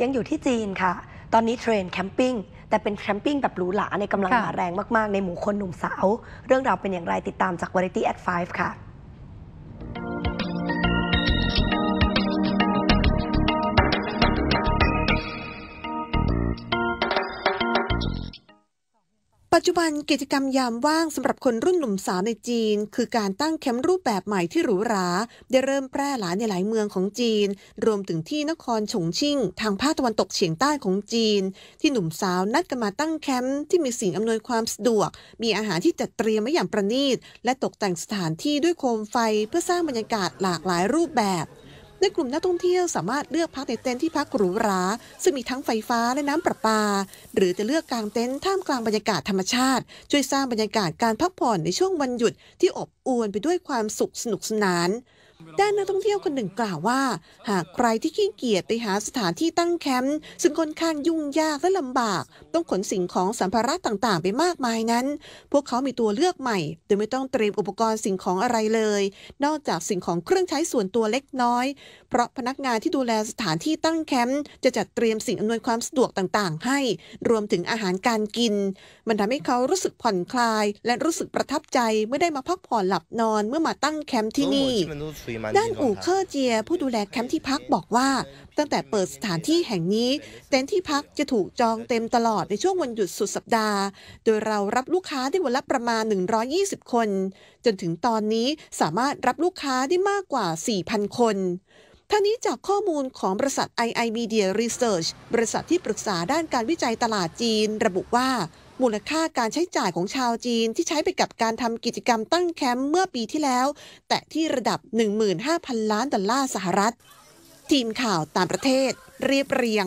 ยังอยู่ที่จีนค่ะ ตอนนี้เทรนแคมปิ้งแต่เป็นแคมปิ้งแบบหรูหราในกำลังมาแรงมาก ๆ ในหมู่คนหนุ่มสาว เรื่องราวเป็นอย่างไรติดตามจาก Variety at 5ค่ะปัจจุบันกิจกรรมยามว่างสำหรับคนรุ่นหนุ่มสาวในจีน คือการตั้งแคมป์รูปแบบใหม่ที่หรูหราได้เริ่มแพร่หลายในหลายเมืองของจีน รวมถึงที่นครฉงชิ่ง ทางภาคตะวันตกเฉียงใต้ของจีนที่หนุ่มสาวนัดกันมาตั้งแคมป์ที่มีสิ่งอำนวยความสะดวก มีอาหารที่จัดเตรียมไว้อย่างประณีตและตกแต่งสถานที่ด้วยโคมไฟเพื่อสร้างบรรยากาศหลากหลายรูปแบบโดยกลุ่มนักท่องเที่ยวสามารถเลือกพักในเต็นท์ที่พักหรูหราซึ่งมีทั้งไฟฟ้าและน้ำประปา หรือจะเลือกกางเต็นท์ท่ามกลางบรรยากาศธรรมชาติช่วยสร้างบรรยากาศการพักผ่อนในช่วงวันหยุดที่อบอวลไปด้วยความสุขสนุกสนานด้านนักท่องเที่ยวคนหนึ่งกล่าวว่า หากใครที่ขี้เกียจไปหาสถานที่ตั้งแคมป์ซึ่งค่อนข้างยุ่งยากและลำบาก ต้องขนสิ่งของสัมภาระต่างๆ ไปมากมายนั้น พวกเขา มีตัวเลือกใหม่โดยไม่ต้องเตรียมอุปกรณ์สิ่งของอะไรเลย นอกจากสิ่งของเครื่องใช้ส่วนตัวเล็กน้อย เพราะพนักงานที่ดูแลสถานที่ตั้งแคมป์จะจัดเตรียมสิ่งอำนวยความสะดวกต่างๆ ให้ รวมถึงอาหารการกิน มันทำให้เขารู้สึกผ่อนคลาย และรู้สึกประทับใจเมื่อได้มาพักผ่อนหลับนอนเมื่อมาตั้งแคมป์ที่นี่ด้านอู่เคอร์เจีย ผู้ดูแลแคมป์ที่พักบอกว่า ตั้งแต่เปิดสถานที่แห่งนี้ เต็นท์ที่พักจะถูกจองเต็มตลอดในช่วงวันหยุดสุดสัปดาห์ โดยเรารับลูกค้าได้วันละประมาณ 120 คน จนถึงตอนนี้สามารถรับลูกค้าได้มากกว่า 4,000 คน ท่านี้จากข้อมูลของบริษัท II Media Research บริษัทที่ปรึกษาด้านการวิจัยตลาดจีน ระบุว่ามูลค่าการใช้จ่ายของชาวจีนที่ใช้ไปกับการทำกิจกรรมตั้งแคมป์เมื่อปีที่แล้ว แต่ที่ระดับ 15,000 ล้านดอลลาร์สหรัฐ ทีมข่าวต่างประเทศเรียบเรียง